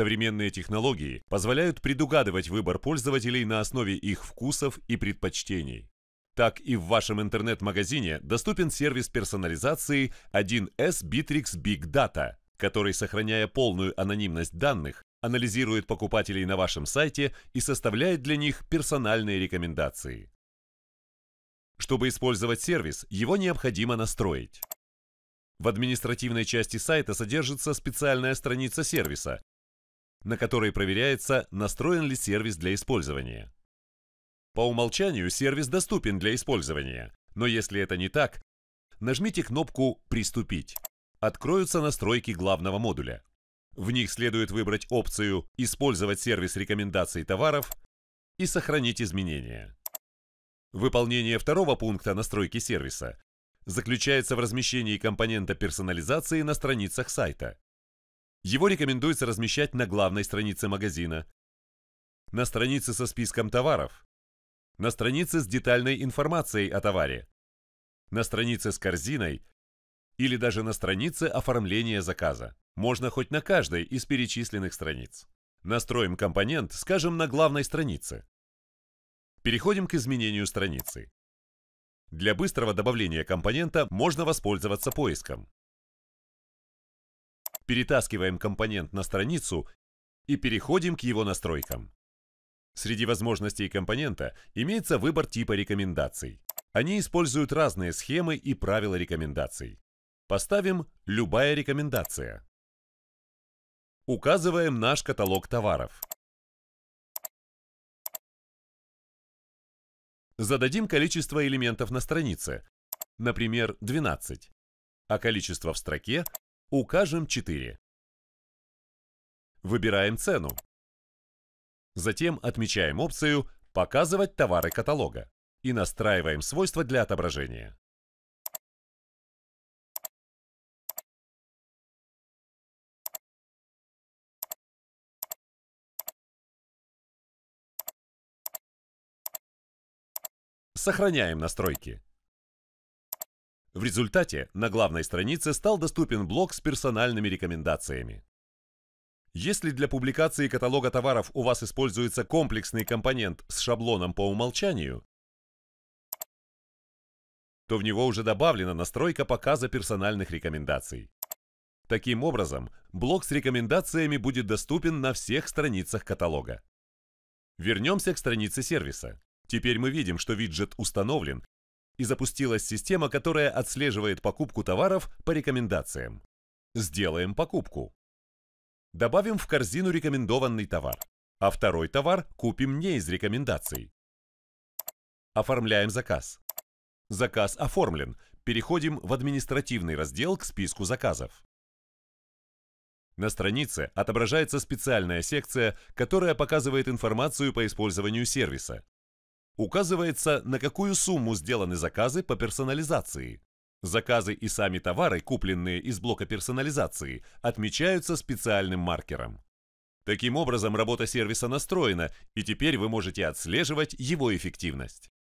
Современные технологии позволяют предугадывать выбор пользователей на основе их вкусов и предпочтений. Так и в вашем интернет-магазине доступен сервис персонализации 1 s Bittrex Big Data, который, сохраняя полную анонимность данных, анализирует покупателей на вашем сайте и составляет для них персональные рекомендации. Чтобы использовать сервис, его необходимо настроить. В административной части сайта содержится специальная страница сервиса, на которой проверяется, настроен ли сервис для использования. По умолчанию сервис доступен для использования, но если это не так, нажмите кнопку «Приступить». Откроются настройки главного модуля. В них следует выбрать опцию «Использовать сервис рекомендаций товаров» и «Сохранить изменения». Выполнение второго пункта настройки сервиса заключается в размещении компонента персонализации на страницах сайта. Его рекомендуется размещать на главной странице магазина, на странице со списком товаров, на странице с детальной информацией о товаре, на странице с корзиной или даже на странице оформления заказа. Можно хоть на каждой из перечисленных страниц. Настроим компонент, скажем, на главной странице. Переходим к изменению страницы. Для быстрого добавления компонента можно воспользоваться поиском перетаскиваем компонент на страницу и переходим к его настройкам. Среди возможностей компонента имеется выбор типа рекомендаций. Они используют разные схемы и правила рекомендаций. Поставим «Любая рекомендация». Указываем наш каталог товаров. Зададим количество элементов на странице, например, 12, а количество в строке Укажем 4. Выбираем цену. Затем отмечаем опцию «Показывать товары каталога» и настраиваем свойства для отображения. Сохраняем настройки. В результате на главной странице стал доступен блок с персональными рекомендациями. Если для публикации каталога товаров у вас используется комплексный компонент с шаблоном по умолчанию, то в него уже добавлена настройка показа персональных рекомендаций. Таким образом, блок с рекомендациями будет доступен на всех страницах каталога. Вернемся к странице сервиса. Теперь мы видим, что виджет установлен и запустилась система, которая отслеживает покупку товаров по рекомендациям. Сделаем покупку. Добавим в корзину рекомендованный товар, а второй товар купим не из рекомендаций. Оформляем заказ. Заказ оформлен. Переходим в административный раздел к списку заказов. На странице отображается специальная секция, которая показывает информацию по использованию сервиса, указывается, на какую сумму сделаны заказы по персонализации. Заказы и сами товары, купленные из блока персонализации, отмечаются специальным маркером. Таким образом, работа сервиса настроена, и теперь вы можете отслеживать его эффективность.